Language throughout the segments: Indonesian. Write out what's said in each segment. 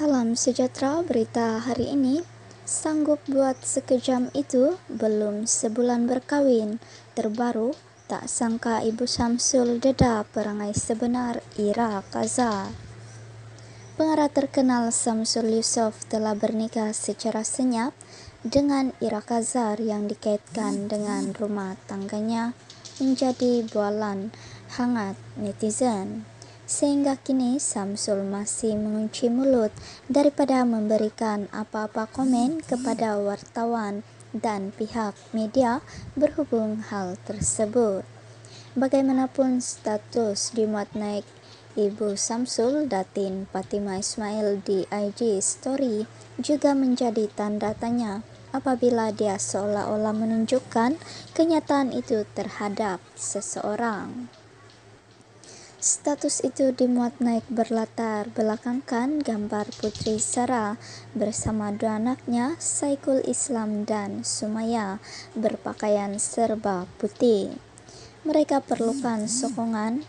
Salam sejahtera berita hari ini Sanggup buat sekejam itu belum sebulan berkawin Terbaru tak sangka Ibu Samsul deda perangai sebenar Ira Kaza Pengarah terkenal Samsul Yusof telah bernikah secara senyap dengan Ira Kazar yang dikaitkan dengan rumah tangganya menjadi bualan hangat netizen sehingga kini Samsul masih mengunci mulut daripada memberikan apa-apa komen kepada wartawan dan pihak media berhubung hal tersebut. Bagaimanapun status dimuat naik Ibu Samsul Datin Fatima Ismail di IG Story juga menjadi tanda tanya apabila dia seolah-olah menunjukkan kenyataan itu terhadap seseorang. Status itu dimuat naik berlatar belakangkan gambar Putri Sarah bersama dua anaknya Saikul Islam dan Sumaya berpakaian serba putih. Mereka perlukan sokongan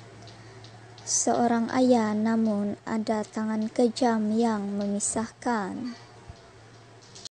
seorang ayah namun ada tangan kejam yang memisahkan.